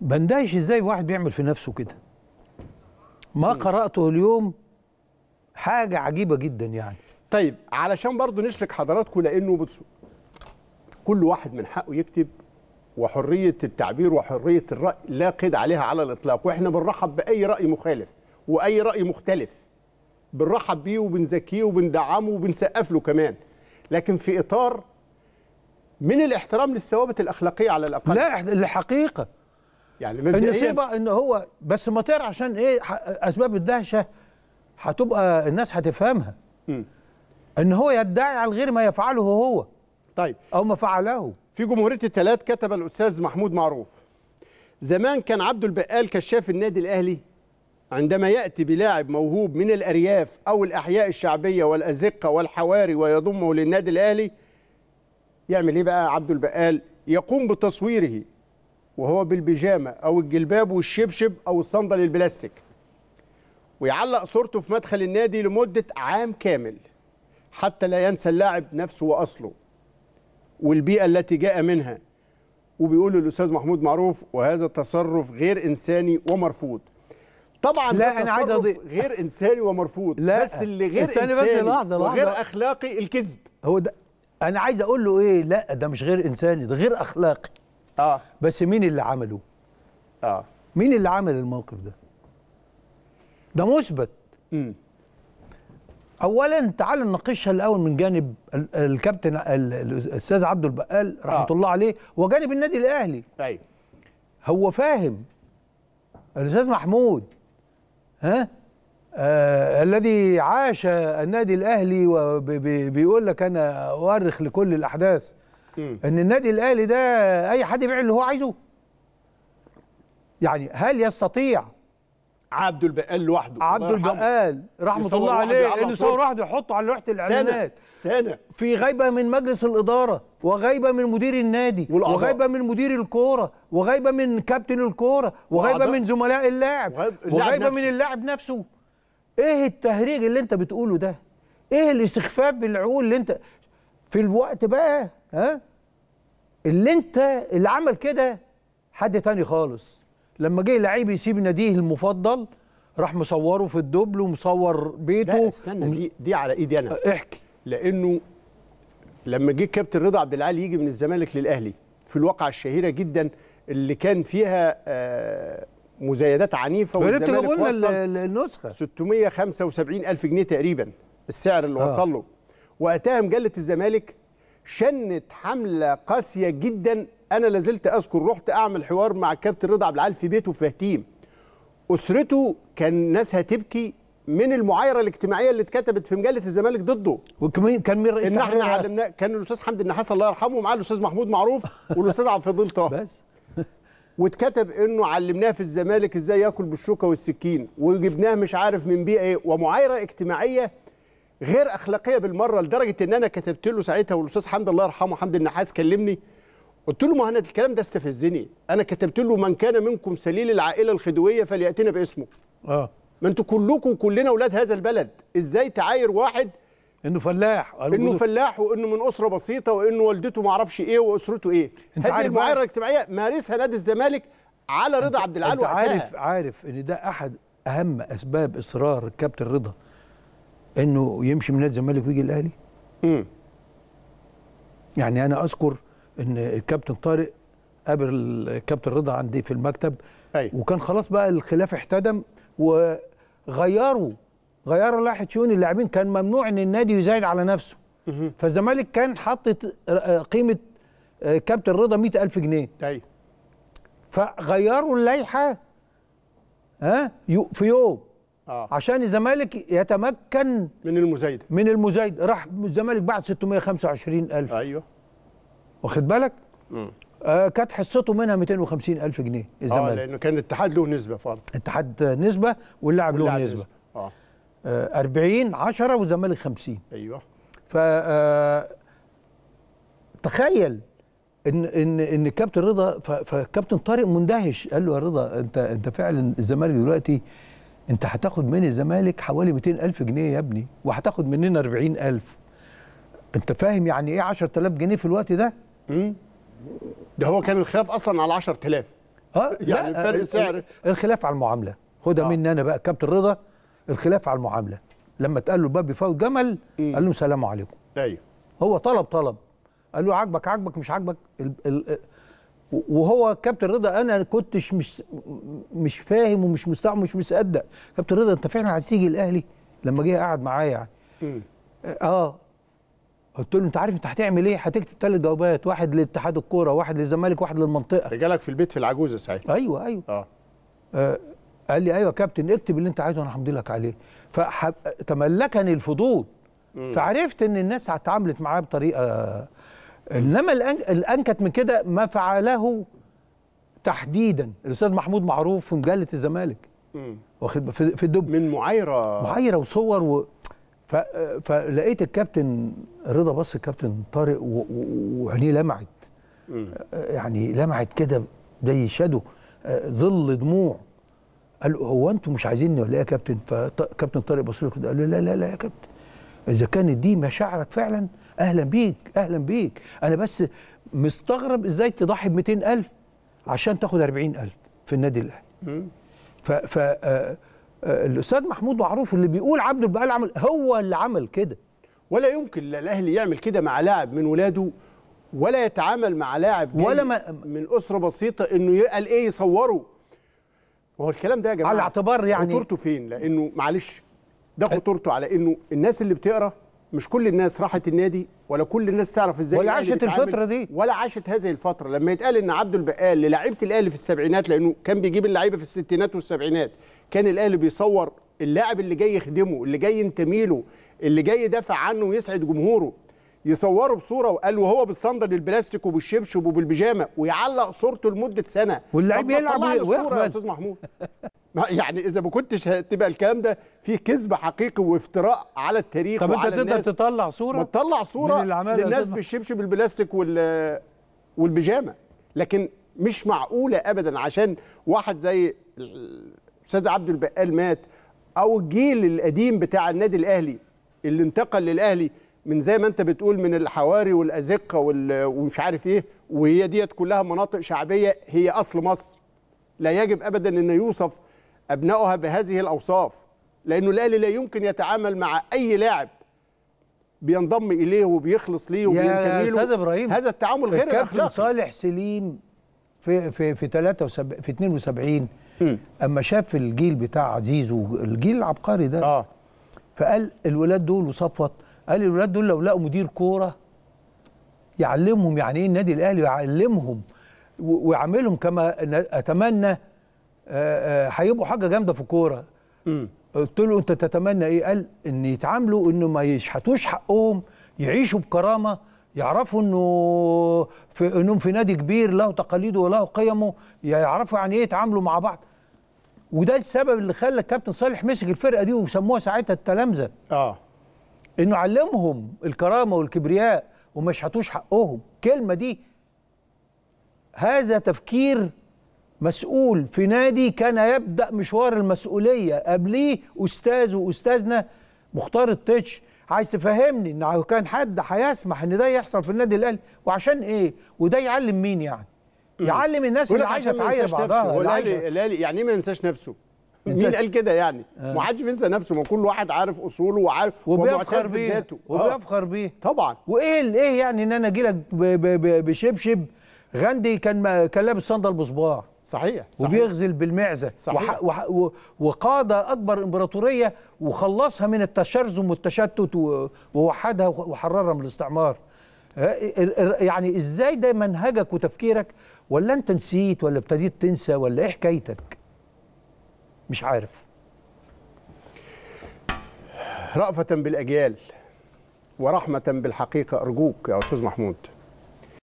بندهش ازاي واحد بيعمل في نفسه كده ما قراته اليوم حاجه عجيبه جدا يعني طيب علشان برضو نشرك حضراتكم لانه بصوا كل واحد من حقه يكتب وحريه التعبير وحريه الراي لا قيد عليها على الاطلاق واحنا بنرحب باي راي مخالف واي راي مختلف بنرحب بيه وبنزكيه وبندعمه وبنسقف له كمان لكن في اطار من الاحترام للثوابت الاخلاقيه على الاقل لا الحقيقه يعني النصيبه ان هو بس مطير عشان ايه اسباب الدهشه هتبقى الناس هتفهمها ان هو يدعي على الغير ما يفعله هو طيب او ما فعله في جمهوريه الثلاث كتب الاستاذ محمود معروف زمان كان عبد البقال كشاف النادي الاهلي عندما ياتي بلاعب موهوب من الارياف او الاحياء الشعبيه والازقه والحواري ويضمه للنادي الاهلي يعمل ايه بقى عبد البقال يقوم بتصويره وهو بالبيجامه او الجلباب والشبشب او الصندل البلاستيك ويعلق صورته في مدخل النادي لمده عام كامل حتى لا ينسى اللاعب نفسه واصله والبيئه التي جاء منها وبيقول الاستاذ محمود معروف وهذا تصرف غير انساني ومرفوض طبعا لا انا عايز أضيف غير انساني ومرفوض لا بس اللي غير انساني, إنساني بس لحظه لحظه غير اخلاقي الكذب هو ده انا عايز اقول له ايه لا ده مش غير انساني ده غير اخلاقي اه بس مين اللي عمله؟ اه مين اللي عمل الموقف ده؟ ده مثبت امم اولا تعال نناقشها الاول من جانب الكابتن الاستاذ عبد البقال رحمه آه. الله عليه وجانب النادي الاهلي ايوه هو فاهم الاستاذ محمود ها آه الذي عاش النادي الاهلي وبيقول لك انا اؤرخ لكل الاحداث ان النادي الاهلي ده اي حد يبيع اللي هو عايزه يعني هل يستطيع عبد البقال لوحده عبد البقال رحمه الله عليه انه يصور واحد يحطه على لوحه الاعلانات سنة. سنه في غيبه من مجلس الاداره وغيبه من مدير النادي والأعضاء. وغيبه من مدير الكوره وغيبه من كابتن الكوره وغيبه من زملاء اللاعب وغيبه من اللاعب نفسه ايه التهريج اللي انت بتقوله ده ايه الاستخفاف بالعقول اللي انت في الوقت بقى ها اللي انت اللي عمل كده حد تاني خالص لما جه لعيب يسيب ناديه المفضل راح مصوره في الدبل ومصور بيته لا استنى دي دي على ايدي انا احكي لانه لما جه كابتن رضا عبد العال يجي من الزمالك للاهلي في الواقعه الشهيره جدا اللي كان فيها آه، مزايدات عنيفه يا ريت قلنا النسخه 675 الف جنيه تقريبا السعر اللي آه. وصل له وقتها مجله الزمالك شنت حمله قاسيه جدا انا لازلت اذكر رحت اعمل حوار مع الكابتن رضا عبد العال في بيته في هتيم اسرته كان ناسها تبكي من المعايره الاجتماعيه اللي اتكتبت في مجله الزمالك ضده وكمان كان مين رئيس ان احنا عدمنا كان الاستاذ حمدي النحاس الله يرحمه ومعاه الاستاذ محمود معروف والاستاذ عبد الفضيل طه بس واتكتب انه علمناه في الزمالك ازاي ياكل بالشوكه والسكين وجبناه مش عارف من بيئه ايه ومعايره اجتماعيه غير اخلاقيه بالمره لدرجه ان انا كتبت له ساعتها والاستاذ حمد الله يرحمه حمد النحاس كلمني قلت له ما انا الكلام ده استفزني انا كتبت له من كان منكم سليل العائله الخدويه فلياتنا باسمه اه ما انتوا كلكم كلنا اولاد هذا البلد ازاي تعاير واحد انه فلاح انه فلاح وانه من اسره بسيطه وانه والدته ما اعرفش ايه واسرته ايه هذه المعايره الاجتماعيه مارسها نادي الزمالك على رضا عبد العال انت عارف عارف ان ده احد اهم اسباب اصرار الكابتن رضا انه يمشي من نادي الزمالك ويجي الاهلي امم يعني انا اذكر ان الكابتن طارق قابل الكابتن رضا عندي في المكتب أي. وكان خلاص بقى الخلاف احتدم وغيروا غيروا لائحه شؤون اللاعبين كان ممنوع ان النادي يزايد على نفسه فالزمالك كان حاطط آه، قيمه آه، كابتن رضا 100000 جنيه ايوه فغيروا اللائحه ها في يوم آه. عشان الزمالك يتمكن من المزايده من المزايده راح الزمالك بعد 625000 ايوه واخد بالك امم آه كانت حصته منها 250000 جنيه آه، الزمالك اه لانه كان الاتحاد له نسبه فرض الاتحاد نسبه واللاعب له نسبه اه 40 آه، 10 والزمالك 50 ايوه ف آه، تخيل ان ان ان الكابتن رضا فالكابتن طارق مندهش قال له يا رضا انت انت فعلا الزمالك دلوقتي انت هتاخد من الزمالك حوالي 200000 جنيه يا ابني وهتاخد مننا 40000 انت فاهم يعني ايه 10000 جنيه في الوقت ده امم ده هو كان الخلاف اصلا على 10000 اه يعني فرق سعر الخلاف على المعامله خدها آه. مني انا بقى كابتن رضا الخلاف على المعامله لما اتقال له الباب يفاوض جمل مم. قال له سلام عليكم ايوه هو طلب طلب قال له عاجبك عاجبك مش عاجبك ال ال وهو كابتن رضا انا كنتش مش مش فاهم ومش مستوعب ومش مصدق كابتن رضا انت فعلا عايز تيجي الاهلي لما جه قعد معايا يعني اه قلت له انت عارف انت هتعمل ايه هتكتب ثلاث جوابات واحد لاتحاد الكوره واحد للزمالك واحد للمنطقه رجالك في البيت في العجوزه ساعتها ايوه ايوه آه. آه قال لي ايوه يا كابتن اكتب اللي انت عايزه انا حمضي لك عليه فتملكني الفضول م. فعرفت ان الناس اتعاملت معايا بطريقه انما الانكت من كده ما فعله تحديدا الاستاذ محمود معروف في مجله الزمالك واخد في, في الدب من معايره معايره وصور و ف... فلقيت الكابتن رضا بص الكابتن طارق وعينيه لمعت آه، يعني لمعت كده زي شادو آه، ظل دموع قال له هو انتم مش عايزيني ولا ايه يا كابتن فكابتن طارق بص له كده قال له لا لا لا يا كابتن اذا كانت دي مشاعرك فعلا اهلا بيك اهلا بيك انا بس مستغرب ازاي تضحي ب 200000 عشان تاخد 40000 في النادي الاهلي ف ف آه، آه، الاستاذ محمود معروف اللي بيقول عبد البقال عمل هو اللي عمل كده ولا يمكن الاهلي يعمل كده مع لاعب من ولاده ولا يتعامل مع لاعب ولا ما من اسره بسيطه انه قال ايه يصوره هو الكلام ده يا جماعه على اعتبار يعني خطورته فين لانه معلش ده خطورته على انه الناس اللي بتقرا مش كل الناس راحت النادي ولا كل الناس تعرف ازاي ولا عاشت الفتره دي ولا عاشت هذه الفتره لما يتقال ان عبد البقال للاعيبه الاهلي في السبعينات لانه كان بيجيب اللعيبه في الستينات والسبعينات كان الاهلي بيصور اللاعب اللي جاي يخدمه اللي جاي ينتمي له اللي جاي يدافع عنه ويسعد جمهوره يصوره بصوره وقال وهو بالصندل البلاستيك وبالشبشب وبالبيجامه ويعلق صورته لمده سنه واللعيب يلعب ويقبل يا استاذ محمود يعني اذا ما كنتش هتبقى الكلام ده في كذب حقيقي وافتراء على التاريخ طب وعلى انت تقدر تطلع صوره تطلع صوره للناس بالشبشب البلاستيك وال والبيجامه لكن مش معقوله ابدا عشان واحد زي الاستاذ عبد البقال مات او الجيل القديم بتاع النادي الاهلي اللي انتقل للاهلي من زي ما انت بتقول من الحواري والازقه ومش عارف ايه وهي ديت كلها مناطق شعبيه هي اصل مصر لا يجب ابدا ان يوصف أبنائها بهذه الأوصاف لأنه الأهلي لا يمكن يتعامل مع أي لاعب بينضم إليه وبيخلص ليه وبينتمي له يا أستاذ إبراهيم هذا التعامل غير الأخلاقي صالح سليم في في في 73 في 72 اما شاف الجيل بتاع عزيز والجيل العبقري ده اه فقال الولاد دول وصفت قال الولاد دول لو لقوا مدير كوره يعلمهم يعني ايه النادي الاهلي ويعلمهم ويعاملهم كما اتمنى آه، آه، هيبقوا حاجه جامده في الكوره قلت له انت تتمنى ايه قال ان يتعاملوا انه ما يشحتوش حقهم يعيشوا بكرامه يعرفوا انه في انهم في نادي كبير له تقاليده وله قيمه يعرفوا يعني ايه يتعاملوا مع بعض وده السبب اللي خلى الكابتن صالح مسك الفرقه دي وسموها ساعتها التلامذه اه انه علمهم الكرامه والكبرياء وما يشحتوش حقهم الكلمه دي هذا تفكير مسؤول في نادي كان يبدا مشوار المسؤوليه قبليه استاذ واستاذنا مختار التتش عايز تفهمني ان لو كان حد هيسمح ان ده يحصل في النادي الاهلي وعشان ايه وده يعلم مين يعني يعلم الناس اللي عايزه تعاير بعضها الاهلي الاهلي يعني ايه ما ينساش نفسه مين قال كده يعني؟ آه. ما حدش بينسى نفسه ما كل واحد عارف اصوله وعارف وبيفخر بيه ذاته آه. وبيفخر بيه طبعا وايه ايه يعني ان انا اجي لك بشبشب غاندي كان كان لابس صندل بصباع صحيح, صحيح. وبيغزل بالمعزة صحيح. وح... و... وقاد أكبر إمبراطورية وخلصها من التشرذم والتشتت و... ووحدها وحررها من الاستعمار آه، يعني إزاي ده منهجك وتفكيرك ولا أنت نسيت ولا ابتديت تنسى ولا إيه حكايتك مش عارف رأفة بالأجيال ورحمة بالحقيقة أرجوك يا أستاذ محمود